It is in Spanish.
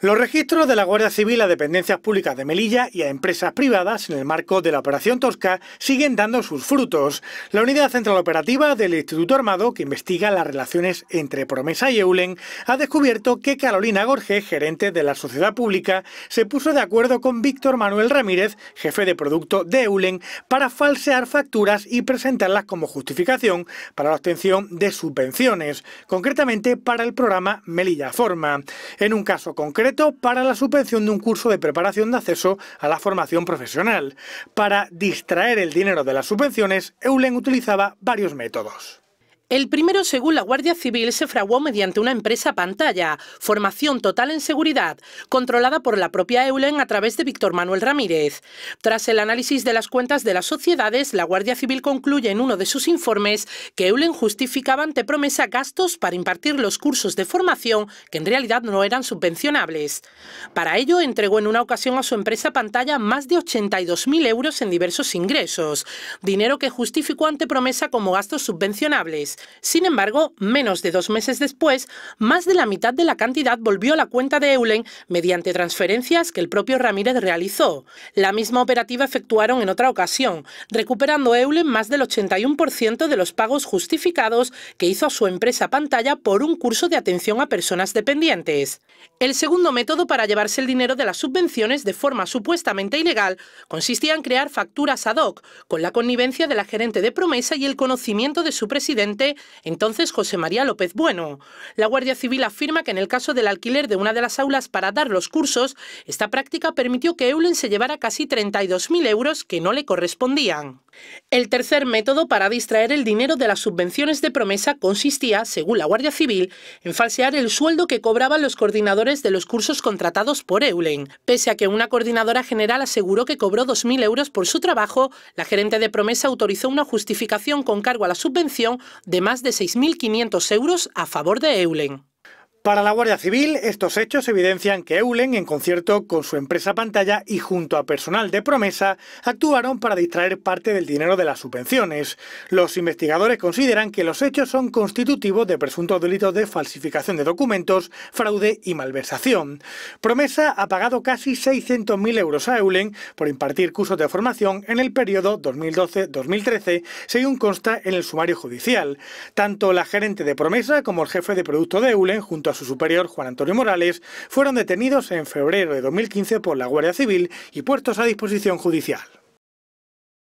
Los registros de la Guardia Civil a dependencias públicas de Melilla y a empresas privadas en el marco de la Operación Tosca siguen dando sus frutos. La Unidad Central Operativa del Instituto Armado, que investiga las relaciones entre Promesa y Eulen, ha descubierto que Carolina Gorge, gerente de la sociedad pública, se puso de acuerdo con Víctor Manuel Ramírez, jefe de producto de Eulen, para falsear facturas y presentarlas como justificación para la obtención de subvenciones, concretamente para el programa Melilla Forma. En un caso concreto, para la subvención de un curso de preparación de acceso a la formación profesional. Para distraer el dinero de las subvenciones, Eulen utilizaba varios métodos. El primero, según la Guardia Civil, se fraguó mediante una empresa pantalla, formación total en seguridad, controlada por la propia EULEN a través de Víctor Manuel Ramírez. Tras el análisis de las cuentas de las sociedades, la Guardia Civil concluye en uno de sus informes que EULEN justificaba ante promesa gastos para impartir los cursos de formación que en realidad no eran subvencionables. Para ello, entregó en una ocasión a su empresa pantalla más de 82.000 euros en diversos ingresos, dinero que justificó ante promesa como gastos subvencionables. Sin embargo, menos de dos meses después, más de la mitad de la cantidad volvió a la cuenta de Eulen mediante transferencias que el propio Ramírez realizó. La misma operativa efectuaron en otra ocasión, recuperando Eulen más del 81% de los pagos justificados que hizo a su empresa pantalla por un curso de atención a personas dependientes. El segundo método para llevarse el dinero de las subvenciones de forma supuestamente ilegal consistía en crear facturas ad hoc, con la connivencia de la gerente de promesa y el conocimiento de su presidente entonces José María López Bueno. La Guardia Civil afirma que en el caso del alquiler de una de las aulas para dar los cursos, esta práctica permitió que Eulen se llevara casi 32.000 euros que no le correspondían. El tercer método para distraer el dinero de las subvenciones de promesa consistía, según la Guardia Civil, en falsear el sueldo que cobraban los coordinadores de los cursos contratados por Eulen. Pese a que una coordinadora general aseguró que cobró 2.000 euros por su trabajo, la gerente de promesa autorizó una justificación con cargo a la subvención de más de 6.500 euros a favor de Eulen. Para la Guardia Civil, estos hechos evidencian que Eulen, en concierto con su empresa pantalla y junto a personal de promesa, actuaron para distraer parte del dinero de las subvenciones. Los investigadores consideran que los hechos son constitutivos de presuntos delitos de falsificación de documentos, fraude y malversación. Promesa ha pagado casi 600.000 euros a Eulen por impartir cursos de formación en el periodo 2012-2013, según consta en el sumario judicial. Tanto la gerente de Promesa como el jefe de producto de Eulen, junto a su superior, Juan Antonio Morales, fueron detenidos en febrero de 2015 por la Guardia Civil y puestos a disposición judicial.